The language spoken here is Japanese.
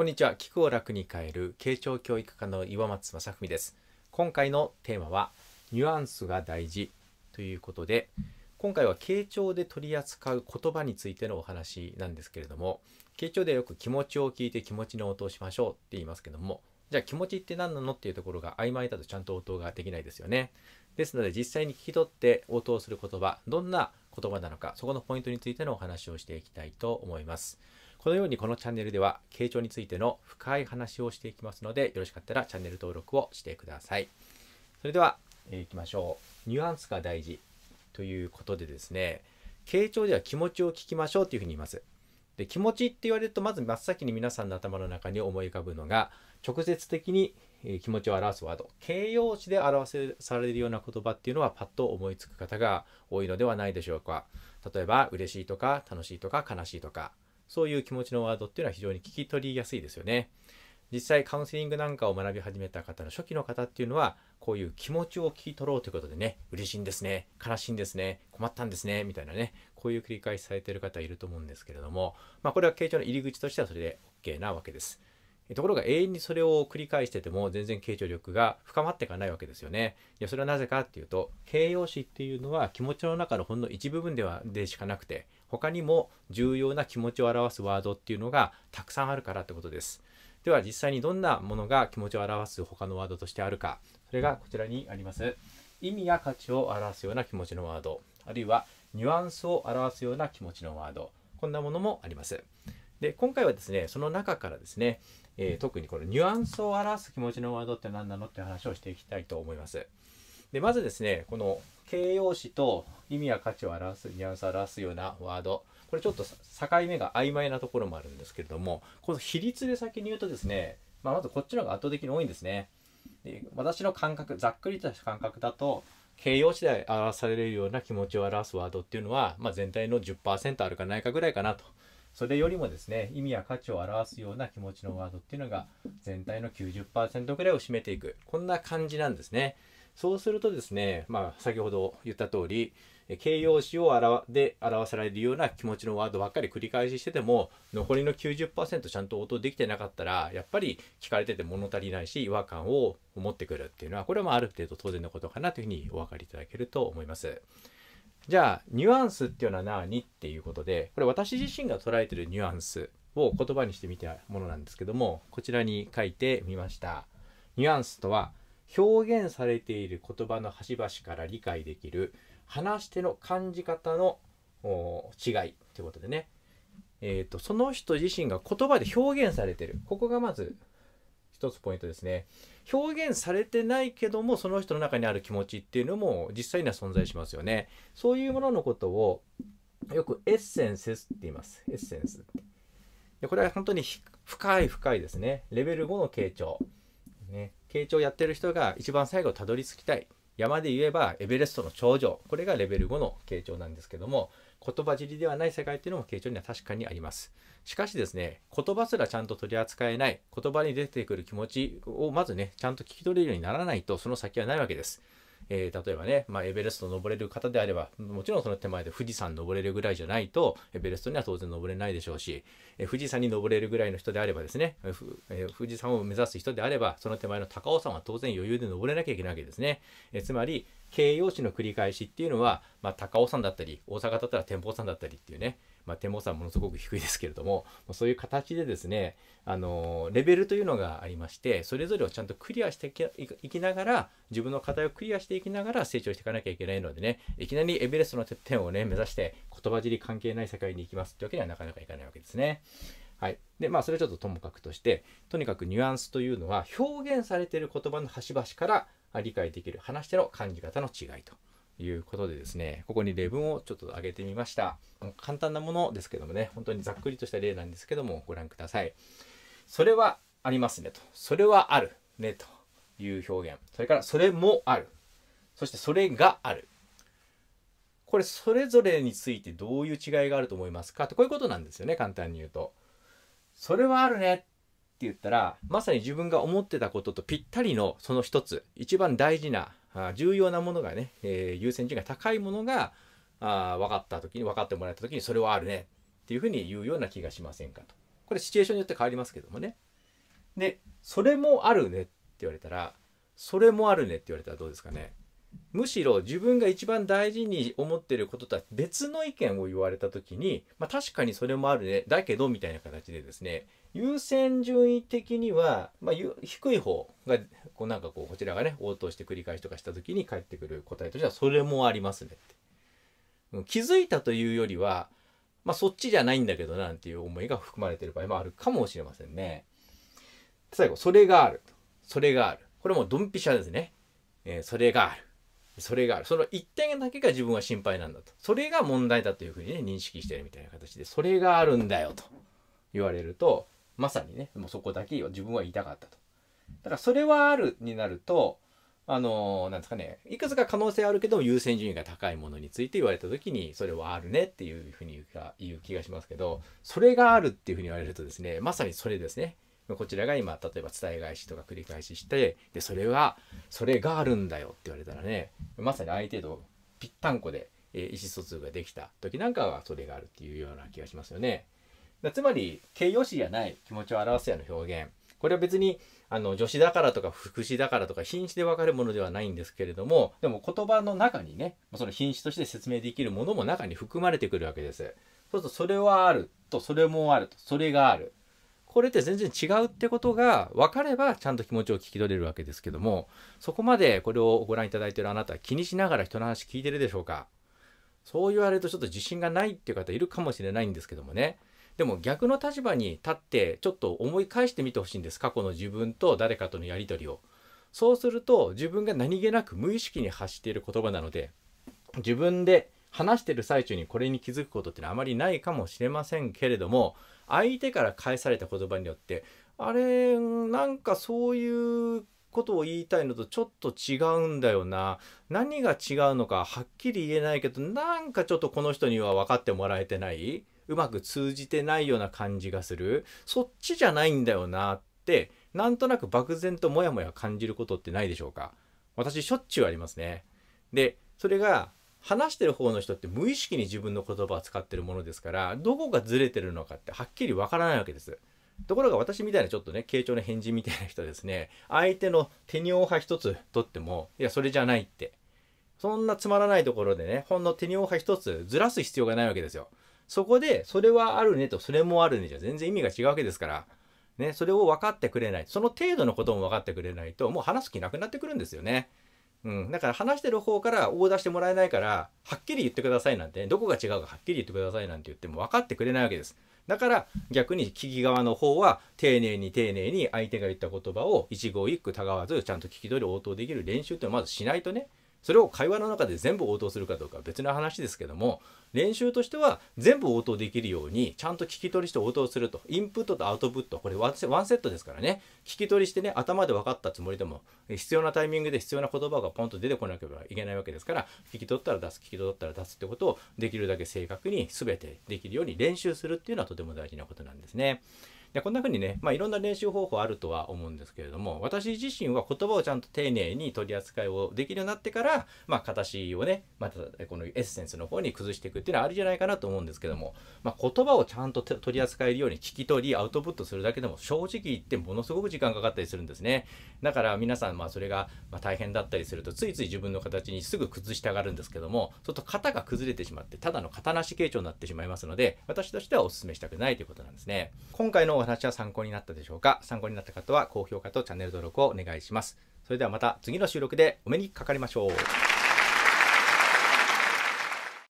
こんにちは。聞くを楽に変える、慶長教育科の岩松正文です。今回のテーマは、ニュアンスが大事ということで、今回は慶長で取り扱う言葉についてのお話なんですけれども、慶長ではよく気持ちを聞いて気持ちの音をしましょうって言いますけども、じゃあ気持ちって何なのっていうところが曖昧だとちゃんと応答ができないですよね。ですので実際に聞き取って応答する言葉、どんな言葉なのか、そこのポイントについてのお話をしていきたいと思います。このようにこのチャンネルでは傾聴についての深い話をしていきますのでよろしかったらチャンネル登録をしてくださいそれでは、えー、いきましょうニュアンスが大事ということでですね傾聴では気持ちを聞きましょうというふうに言いますで気持ちって言われるとまず真っ先に皆さんの頭の中に思い浮かぶのが直接的に気持ちを表すワード形容詞で表せされるような言葉っていうのはパッと思いつく方が多いのではないでしょうか例えば嬉しいとか楽しいとか悲しいとかそういう気持ちのワードっていうのは非常に聞き取りやすいですよね。実際カウンセリングなんかを学び始めた方の初期の方っていうのはこういう気持ちを聞き取ろうということでね嬉しいんですね悲しいんですね困ったんですねみたいなねこういう繰り返しされてる方いると思うんですけれどもまあこれは傾聴の入り口としてはそれで OK なわけです。ところが永遠にそれを繰り返してても全然傾聴力が深まっていかないわけですよね。いやそれはなぜかっていうと形容詞っていうのは気持ちの中のほんの一部分ではでしかなくて他にも重要な気持ちを表すワードっていうのがたくさんあるからってことです。では実際にどんなものが気持ちを表す他のワードとしてあるかそれがこちらにあります。意味や価値を表すような気持ちのワードあるいはニュアンスを表すような気持ちのワードこんなものもあります。で今回はですねその中からですね、えー、特にこのニュアンスを表す気持ちのワードって何なのって話をしていきたいと思います。でまずですねこの形容詞と意味や価値を表すニュアンスを表すようなワードこれちょっと境目が曖昧なところもあるんですけれどもこの比率で先に言うとですね、まあ、まずこっちの方が圧倒的に多いんですねで私の感覚ざっくりとした感覚だと形容詞で表されるような気持ちを表すワードっていうのは、まあ、全体の10%あるかないかぐらいかなとそれよりもですね意味や価値を表すような気持ちのワードっていうのが全体の90%ぐらいを占めていくこんな感じなんですねそうするとですね、まあ、先ほど言った通り形容詞を表で表されるような気持ちのワードばっかり繰り返ししてても残りの90%ちゃんと応答できてなかったらやっぱり聞かれてて物足りないし違和感を持ってくるっていうのはこれはまあある程度当然のことかなというふうにお分かりいただけると思います。じゃあニュアンスっていうのは何っていうことでこれ私自身が捉えてるニュアンスを言葉にしてみたものなんですけどもこちらに書いてみましたニュアンスとは表現されている言葉の端々から理解できる話し手の感じ方の違いということでね、えーと、とその人自身が言葉で表現されてるここがまず一つポイントですね表現されてないけどもその人の中にある気持ちっていうのも実際には存在しますよねそういうもののことをよくエッセンセスって言いますエッセンスでこれは本当に深い深いですねレベル5の傾聴ね傾聴やってる人が一番最後たどり着きたい山で言えばエベレストの頂上これがレベル5の傾聴なんですけども言葉尻ではない世界っていうのも傾聴には確かにありますしかしですね言葉すらちゃんと取り扱えない言葉に出てくる気持ちをまずねちゃんと聞き取れるようにならないとその先はないわけですえー、例えばね、まあ、エベレスト登れる方であれば、もちろんその手前で富士山登れるぐらいじゃないと、エベレストには当然登れないでしょうし、えー、富士山に登れるぐらいの人であればですね、えー、富士山を目指す人であれば、その手前の高尾山は当然余裕で登れなきゃいけないわけですね。えつまり、形容詞の繰り返しっていうのは、まあ、高尾山だったり、大阪だったら天保山だったりっていうね、まあ、天文差はものすごく低いですけれどもそういう形でですね、あのレベルというのがありましてそれぞれをちゃんとクリアしていきながら自分の課題をクリアしていきながら成長していかなきゃいけないのでねいきなりエベレストのてっぺんをね目指して言葉尻関係ない世界に行きますってわけにはなかなかいかないわけですね。はい。で、まあ、それはちょっとともかくとして、とにかくニュアンスというのは、表現されている言葉の端々から理解できる話ての感じ方の違いと。いうことでですね、ここに例文をちょっと上げてみました。簡単なものですけどもね、本当にざっくりとした例なんですけども、ご覧ください。それはありますねと。それはあるねという表現。それから、それもある。そして、それがある。これ、それぞれについてどういう違いがあると思いますかとこういうことなんですよね、簡単に言うと。それはあるねって言ったら、まさに自分が思ってたこととぴったりのその一つ、一番大事なあ重要なものがね、えー、優先順位が高いものがあ分かった時に分かってもらえた時にそれはあるねっていうふうに言うような気がしませんかとこれシチュエーションによって変わりますけどもねでそれもあるねって言われたらそれもあるねって言われたらどうですかねむしろ自分が一番大事に思ってることとは別の意見を言われた時に、まあ、確かにそれもあるねだけどみたいな形でですね優先順位的には、まあ、低い方がこうなんかこうこちらがね応答して繰り返しとかした時に返ってくる答えとしてはそれもありますねって気づいたというよりは、まあ、そっちじゃないんだけどなんていう思いが含まれてる場合もあるかもしれませんね最後それがあるそれがあるこれもドンピシャですね、えー、それがあるそれがある。その一点だけが自分は心配なんだと。それが問題だというふうにね、認識してるみたいな形で、それがあるんだよと言われると、まさにね、もうそこだけ自分は言いたかったと。だからそれはあるになると、あのー、なんですかね、いくつか可能性あるけど優先順位が高いものについて言われた時に、それはあるねっていうふうに言う気がしますけど、それがあるっていうふうに言われるとですね、まさにそれですね。まこちらが今例えば伝え返しとか繰り返ししてでそれはそれがあるんだよって言われたらねまさに相手とぴったんこで、えー、意思疎通ができた時なんかはそれがあるっていうような気がしますよね。つまり形容詞じゃない気持ちを表すような表現これは別にあの助詞だからとか副詞だからとか品詞で分かるものではないんですけれどもでも言葉の中にねその品詞として説明できるものも中に含まれてくるわけです。そうするとそれはあるとそれもあるとそれがあるこれって全然違うってことが分かればちゃんと気持ちを聞き取れるわけですけどもそこまでこれをご覧いただいているあなたは気にしながら人の話聞いてるでしょうかそう言われるとちょっと自信がないっていう方いるかもしれないんですけどもねでも逆の立場に立ってちょっと思い返してみてほしいんです過去の自分と誰かとのやり取りをそうすると自分が何気なく無意識に発している言葉なので自分で話してる最中にこれに気づくことってのはあまりないかもしれませんけれども相手から返された言葉によってあれなんかそういうことを言いたいのとちょっと違うんだよな何が違うのかはっきり言えないけどなんかちょっとこの人には分かってもらえてないうまく通じてないような感じがするそっちじゃないんだよなってなんとなく漠然とモヤモヤ感じることってないでしょうか私しょっちゅうありますねでそれが話してる方の人って無意識に自分の言葉を使ってるものですからどこがずれてるのかってはっきりわからないわけです。ところが私みたいなちょっとね傾聴の返事みたいな人はですね相手の手にオ派一つ取ってもいやそれじゃないってそんなつまらないところでねほんの手にオ派一つずらす必要がないわけですよ。そこでそれはあるねとそれもあるねじゃ全然意味が違うわけですから。ね、それを分かってくれないその程度のことも分かってくれないともう話す気なくなってくるんですよね。うん、だから話してる方からオーダーしてもらえないからはっきり言ってくださいなんて、ね、どこが違うかはっきり言ってくださいなんて言っても分かってくれないわけですだから逆に聞き側の方は丁寧に丁寧に相手が言った言葉を一語一句たがわずちゃんと聞き取り応答できる練習っていうのまずしないとねそれを会話の中で全部応答するかどうかは別の話ですけども練習としては全部応答できるようにちゃんと聞き取りして応答するとインプットとアウトプットこれワンセットですからね聞き取りしてね頭で分かったつもりでも必要なタイミングで必要な言葉がポンと出てこなければいけないわけですから聞き取ったら出す聞き取ったら出すってことをできるだけ正確に全てできるように練習するっていうのはとても大事なことなんですね。でこんな風にね、まあ、いろんな練習方法あるとは思うんですけれども私自身は言葉をちゃんと丁寧に取り扱いをできるようになってから、まあ、形をねまたこのエッセンスの方に崩していくっていうのはあるじゃないかなと思うんですけども、まあ、言葉をちゃんと取り扱えるように聞き取りアウトプットするだけでも正直言ってものすごく時間かかったりするんですねだから皆さんまあそれが大変だったりするとついつい自分の形にすぐ崩したがるんですけどもちょっと型が崩れてしまってただの型なし形状になってしまいますので私としてはお勧めしたくないということなんですね今回のお話は参考になったでしょうか参考になった方は高評価とチャンネル登録をお願いします。それではまた次の収録でお目にかかりましょう。